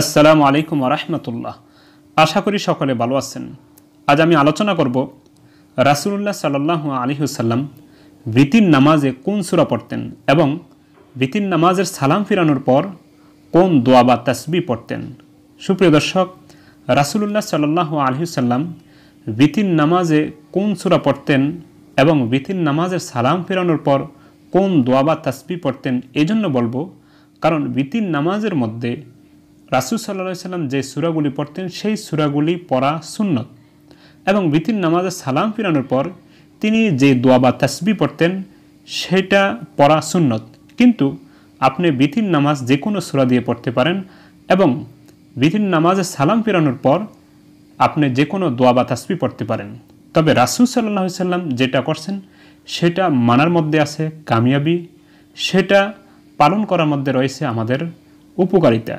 আসসালামু আলাইকুম আরহামতুল্লাহ আশা করি সকলে ভালো আছেন আজ আমি আলোচনা করব রাসুল্লাহ সাল্লাহ আলিহুসাল্লাম বৃতির নামাজে কোন সুরা পড়তেন এবং বৃতির নামাজের সালাম ফিরানোর পর কোন দোয়া বা তাসবি পড়তেন সুপ্রিয় দর্শক রাসুল্লাহ সাল্লাহ আলহিসাল্লাম বৃতির নামাজে কোন সুরা পড়তেন এবং বৃতির নামাজের সালাম ফেরানোর পর কোন দোয়া বা তাসবি পড়তেন এজন্য বলবো কারণ বৃতির নামাজের মধ্যে রাসুল সাল্লা সাল্লাম যে সুরাগুলি পড়তেন সেই সুরাগুলি পড়া সুন্নত এবং বিতির নামাজে সালাম ফিরানোর পর তিনি যে দোয়া বা তাসবি পড়তেন সেটা পড়া সুন্নত কিন্তু আপনি বিতির নামাজ যে কোনো সুরা দিয়ে পড়তে পারেন এবং বিতির নামাজে সালাম ফিরানোর পর আপনি যে কোনো দোয়া বা তাসবি পড়তে পারেন তবে রাসুল সাল্লাহ সাল্লাম যেটা করছেন সেটা মানার মধ্যে আছে কামিয়াবি সেটা পালন করার মধ্যে রয়েছে আমাদের উপকারিতা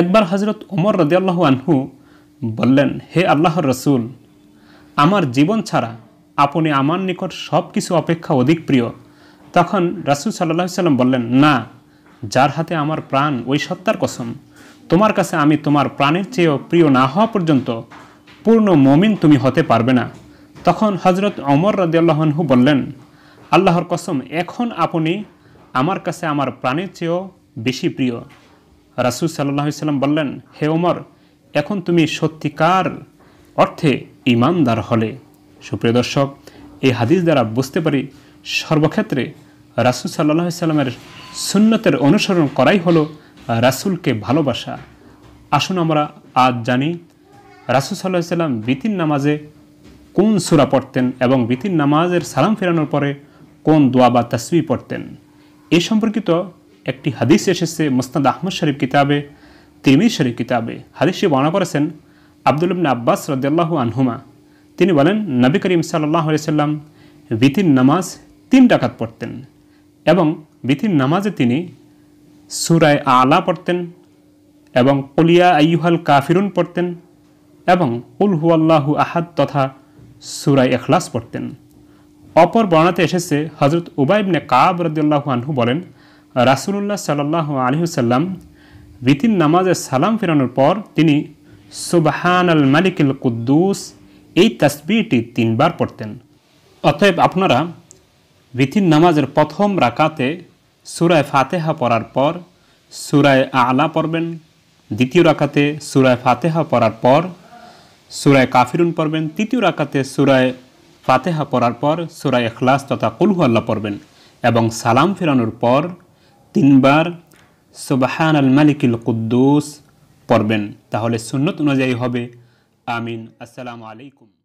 একবার হজরত ওমর রদিয়াল্লাহ আনহু বললেন হে আল্লাহর রসুল আমার জীবন ছাড়া আপনি আমার নিকট সব কিছু অপেক্ষা অধিক প্রিয় তখন রাসুল সাল্লাহ সাল্লাম বললেন না যার হাতে আমার প্রাণ ওই সত্তার কসম তোমার কাছে আমি তোমার প্রাণের চেয়েও প্রিয় না হওয়া পর্যন্ত পূর্ণ মমিন তুমি হতে পারবে না তখন হজরত অমর রদিয়াল্লাহনহু বললেন আল্লাহর কসম এখন আপনি আমার কাছে আমার প্রাণের চেয়েও বেশি প্রিয় রাসুল সাল্লাহ সাল্লাম বললেন হে ওমর এখন তুমি সত্যিকার অর্থে ইমানদার হলে সুপ্রিয় দর্শক এই হাদিস দ্বারা বুঝতে পারি সর্বক্ষেত্রে রাসুল সাল্লাহ সাল্লামের সুন্নতের অনুসরণ করাই হলো রাসুলকে ভালোবাসা আসুন আমরা আজ জানি রাসুল সাল্লাহ সাল্লাম বিতির নামাজে কোন সুরা পড়তেন এবং বীতির নামাজের সালাম ফেরানোর পরে কোন দোয়া বা তসবি পড়তেন এ সম্পর্কিত একটি হাদিস এসেছে মোস্তাদ আহমদ শরীফ কিতাবে তিরমির শরীফ কিতাবে হাদিসে বর্ণনা করেছেন আবদুল ইবনে আব্বাস রদাল্লাহ আনহুমা তিনি বলেন নবী করিম সাল্লাহ সাল্লাম বিথিন নামাজ তিন ডাকাত পড়তেন এবং বিথিন নামাজে তিনি সুরায় আলা পড়তেন এবং কলিয়া আইহাল কাফিরুন পড়তেন এবং উল হুয়াল্লাহু আহাদ তথা সুরায় এখলাস পড়তেন অপর বর্ণাতে এসেছে হজরত উবাইবনে কাব রদুল্লাহ আনহু বলেন রাসুলুল্লাহ সাল্লাহ আলহিসাল্লাম ভিতির নামাজে সালাম ফেরানোর পর তিনি সুবাহান আল মালিকুল কুদ্দুস এই তাসবিটি তিনবার পড়তেন অতএব আপনারা ভিথির নামাজের প্রথম রাকাতে সুরায় ফাতেহা পড়ার পর সুরায় আলা পড়বেন দ্বিতীয় রাকাতে সুরায় ফাতেহা পড়ার পর সুরায় কাফিরুন পড়বেন তৃতীয় রাকাতে সুরায় ফাতেহা পড়ার পর সুরায় এখলাস তথা কুলহু আল্লাহ পড়বেন এবং সালাম ফেরানোর পর তিনবার সোবাহান আল মালিকিল কুদ্দুস পড়বেন তাহলে সুন্নত অনুযায়ী হবে আমিন আসসালামু আলাইকুম